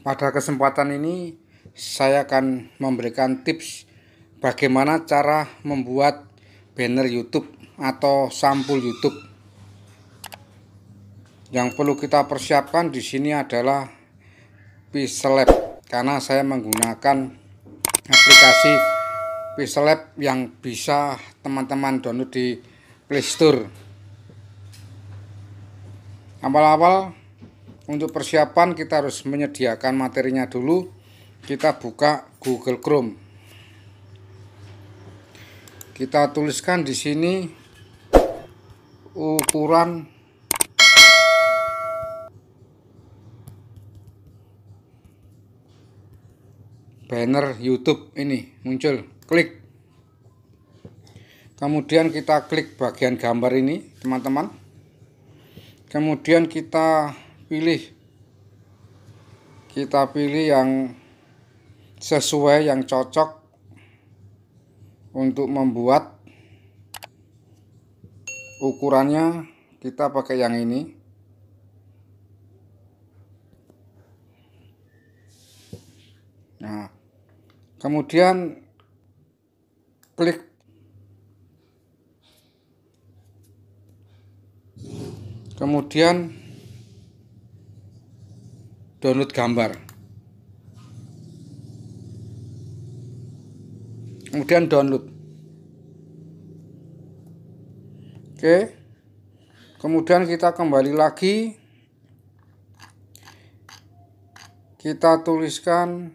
Pada kesempatan ini saya akan memberikan tips bagaimana cara membuat banner YouTube atau sampul YouTube. Yang perlu kita persiapkan di sini adalah Pixelab karena saya menggunakan aplikasi Pixelab yang bisa teman-teman download di Playstore. Awal-awal untuk persiapan kita harus menyediakan materinya dulu kita buka Google Chrome kita tuliskan di sini ukuran banner YouTube ini muncul klik kemudian kita klik bagian gambar ini teman-teman kemudian kita pilih kita pilih yang sesuai yang cocok untuk membuat ukurannya kita pakai yang ini nah kemudian klik kemudian download gambar. Kemudian download. Oke. Kemudian kita kembali lagi. Kita tuliskan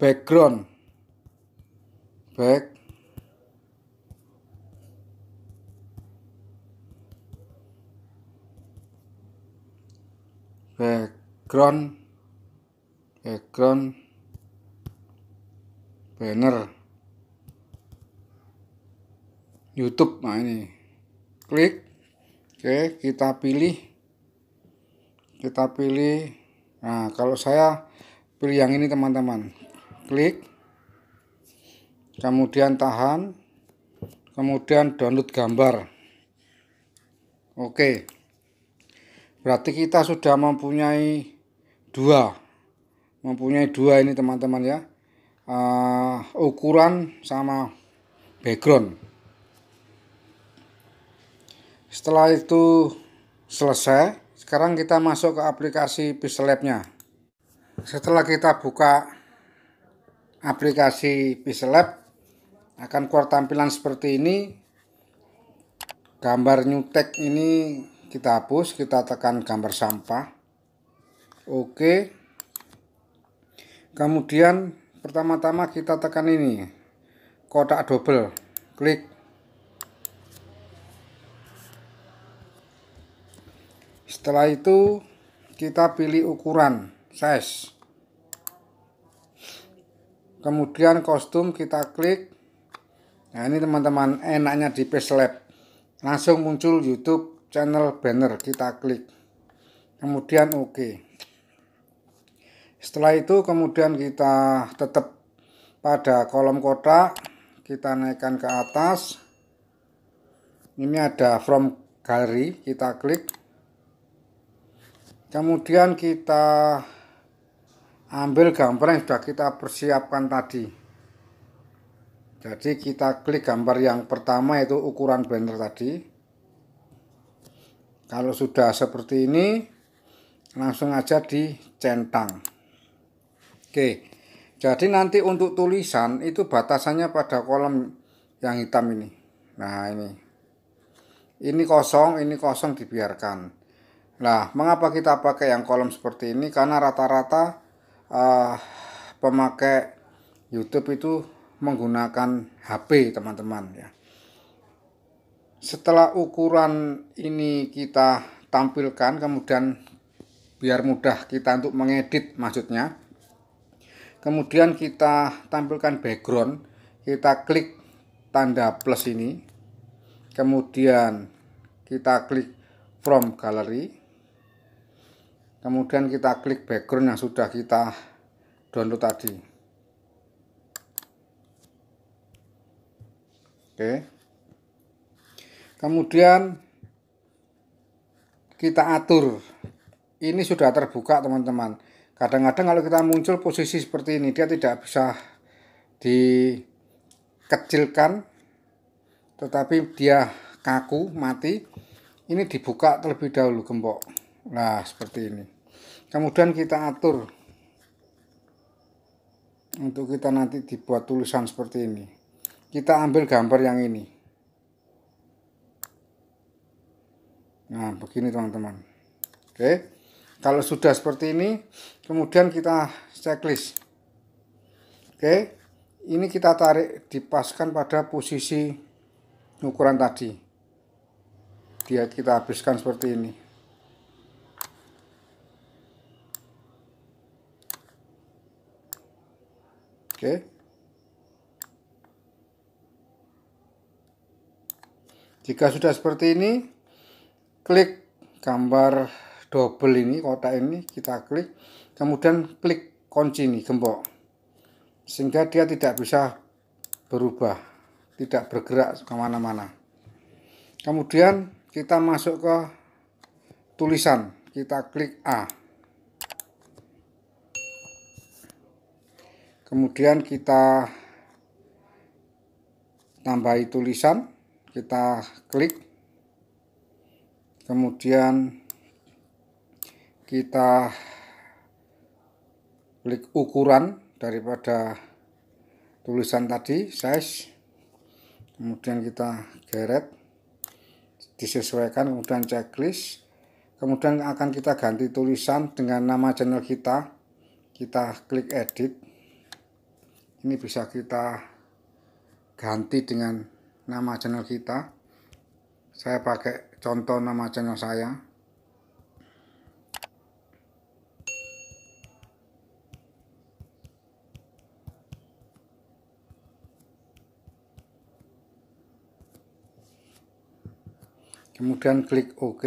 background. Back back background background eh, banner YouTube nah ini klik oke kita pilih kita pilih nah kalau saya pilih yang ini teman-teman klik kemudian tahan kemudian download gambar oke berarti kita sudah mempunyai dua mempunyai dua ini teman-teman ya uh, ukuran sama background setelah itu selesai sekarang kita masuk ke aplikasi Pixel setelah kita buka aplikasi Pixel akan keluar tampilan seperti ini gambar new tag ini kita hapus kita tekan gambar sampah Oke. Kemudian pertama-tama kita tekan ini. Kotak double. Klik. Setelah itu kita pilih ukuran size. Kemudian kostum kita klik. Nah, ini teman-teman enaknya di Pacelab. Langsung muncul YouTube channel banner kita klik. Kemudian oke. Okay. Setelah itu kemudian kita tetap pada kolom kotak, kita naikkan ke atas. Ini ada from gallery, kita klik. Kemudian kita ambil gambar yang sudah kita persiapkan tadi. Jadi kita klik gambar yang pertama yaitu ukuran banner tadi. Kalau sudah seperti ini, langsung aja dicentang. Oke. Jadi nanti untuk tulisan itu batasannya pada kolom yang hitam ini. Nah, ini. Ini kosong, ini kosong dibiarkan. Nah, mengapa kita pakai yang kolom seperti ini? Karena rata-rata uh, pemakai YouTube itu menggunakan HP, teman-teman ya. Setelah ukuran ini kita tampilkan kemudian biar mudah kita untuk mengedit maksudnya kemudian kita tampilkan background kita klik tanda plus ini kemudian kita klik from gallery kemudian kita klik background yang sudah kita download tadi oke kemudian kita atur ini sudah terbuka teman-teman kadang-kadang kalau kita muncul posisi seperti ini dia tidak bisa dikecilkan tetapi dia kaku mati ini dibuka terlebih dahulu gembok nah seperti ini kemudian kita atur untuk kita nanti dibuat tulisan seperti ini kita ambil gambar yang ini nah begini teman-teman oke okay. Kalau sudah seperti ini, kemudian kita checklist. Oke, ini kita tarik dipaskan pada posisi ukuran tadi. Dia kita habiskan seperti ini. Oke. Jika sudah seperti ini, klik gambar double ini kotak ini kita klik kemudian klik kunci ini gembok sehingga dia tidak bisa berubah tidak bergerak kemana-mana kemudian kita masuk ke tulisan kita klik A kemudian kita tambahi tulisan kita klik kemudian kita klik ukuran daripada tulisan tadi size kemudian kita geret disesuaikan kemudian checklist kemudian akan kita ganti tulisan dengan nama channel kita kita klik edit ini bisa kita ganti dengan nama channel kita saya pakai contoh nama channel saya kemudian klik OK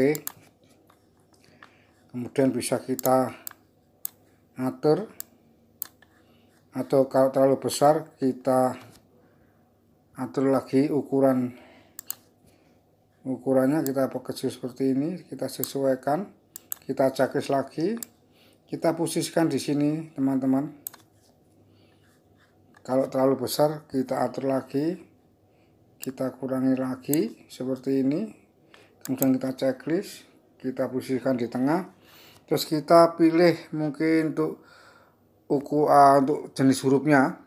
kemudian bisa kita atur atau kalau terlalu besar kita atur lagi ukuran ukurannya kita kecil seperti ini kita sesuaikan kita cakis lagi kita posisikan di sini teman-teman kalau terlalu besar kita atur lagi kita kurangi lagi seperti ini kemudian kita checklist kita posisikan di tengah terus kita pilih mungkin untuk uku uh, untuk jenis hurufnya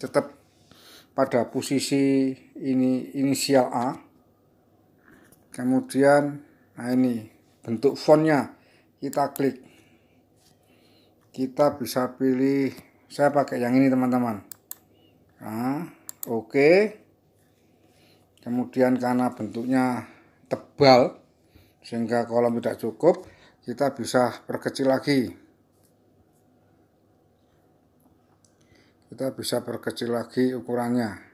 tetap pada posisi ini inisial A kemudian nah ini bentuk fontnya kita klik kita bisa pilih saya pakai yang ini teman-teman nah, oke okay. kemudian karena bentuknya tebal sehingga kolom tidak cukup, kita bisa perkecil lagi. Kita bisa perkecil lagi ukurannya.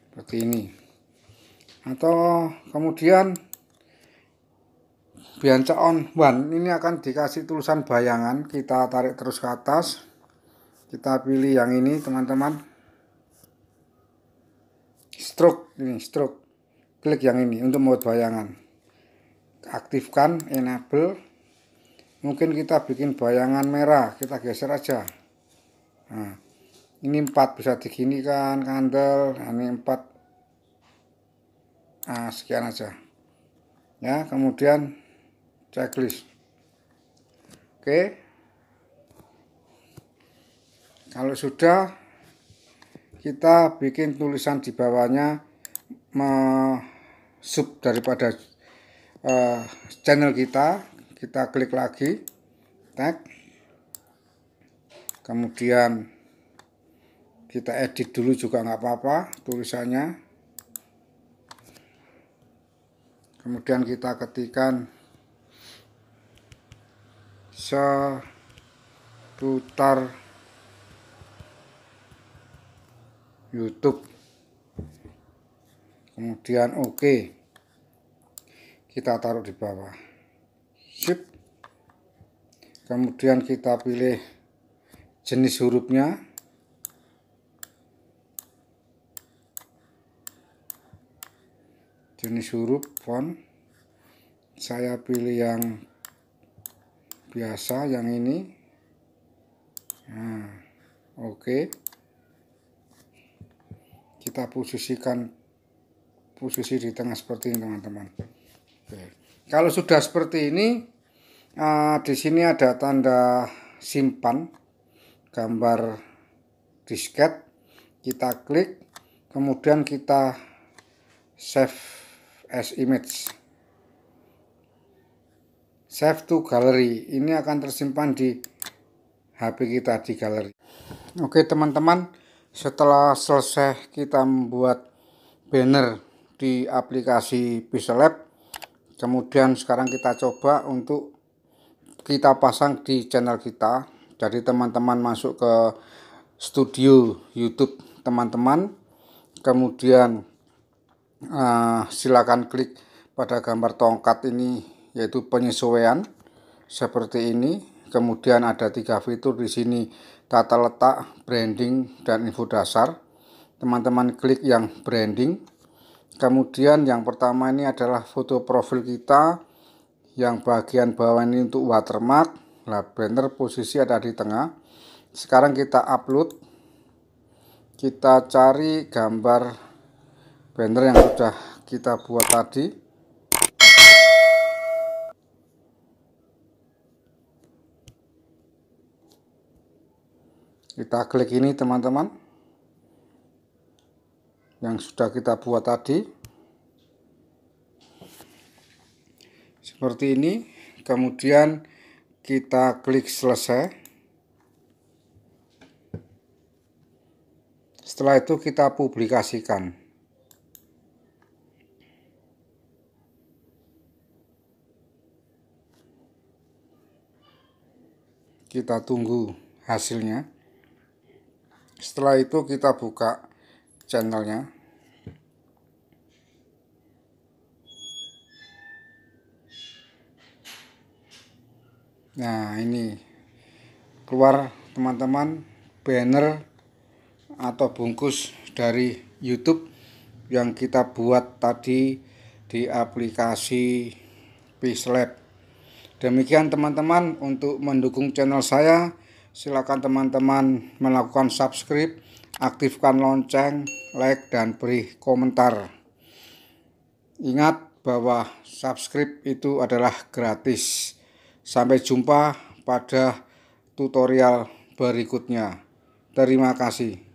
Seperti ini atau kemudian bianca on one ini akan dikasih tulisan bayangan kita tarik terus ke atas kita pilih yang ini teman-teman stroke ini stroke klik yang ini untuk membuat bayangan aktifkan enable mungkin kita bikin bayangan merah kita geser aja nah, ini empat bisa diginikan kandel nah, ini empat nah, sekian aja ya kemudian checklist oke kalau sudah kita bikin tulisan di bawahnya sub daripada uh, channel kita kita klik lagi tag kemudian kita edit dulu juga nggak apa-apa tulisannya kemudian kita ketikkan seputar YouTube kemudian oke okay. kita taruh di bawah sip kemudian kita pilih jenis hurufnya jenis huruf font saya pilih yang biasa yang ini nah oke okay. kita posisikan posisi di tengah seperti ini teman-teman okay. kalau sudah seperti ini uh, di sini ada tanda simpan gambar disket kita klik kemudian kita save as image. Save to gallery. Ini akan tersimpan di HP kita di galeri. Oke teman-teman, setelah selesai kita membuat banner di aplikasi pixelab kemudian sekarang kita coba untuk kita pasang di channel kita. Jadi teman-teman masuk ke studio YouTube teman-teman, kemudian uh, silakan klik pada gambar tongkat ini yaitu penyesuaian seperti ini kemudian ada tiga fitur di sini tata letak branding dan info dasar teman-teman klik yang branding kemudian yang pertama ini adalah foto profil kita yang bagian bawah ini untuk watermark lah banner posisi ada di tengah sekarang kita upload kita cari gambar Banner yang sudah kita buat tadi kita klik ini teman-teman yang sudah kita buat tadi seperti ini kemudian kita klik selesai setelah itu kita publikasikan kita tunggu hasilnya setelah itu kita buka channelnya nah ini keluar teman-teman banner atau bungkus dari YouTube yang kita buat tadi di aplikasi PixLab Demikian teman-teman untuk mendukung channel saya silakan teman-teman melakukan subscribe, aktifkan lonceng, like dan beri komentar. Ingat bahwa subscribe itu adalah gratis. Sampai jumpa pada tutorial berikutnya. Terima kasih.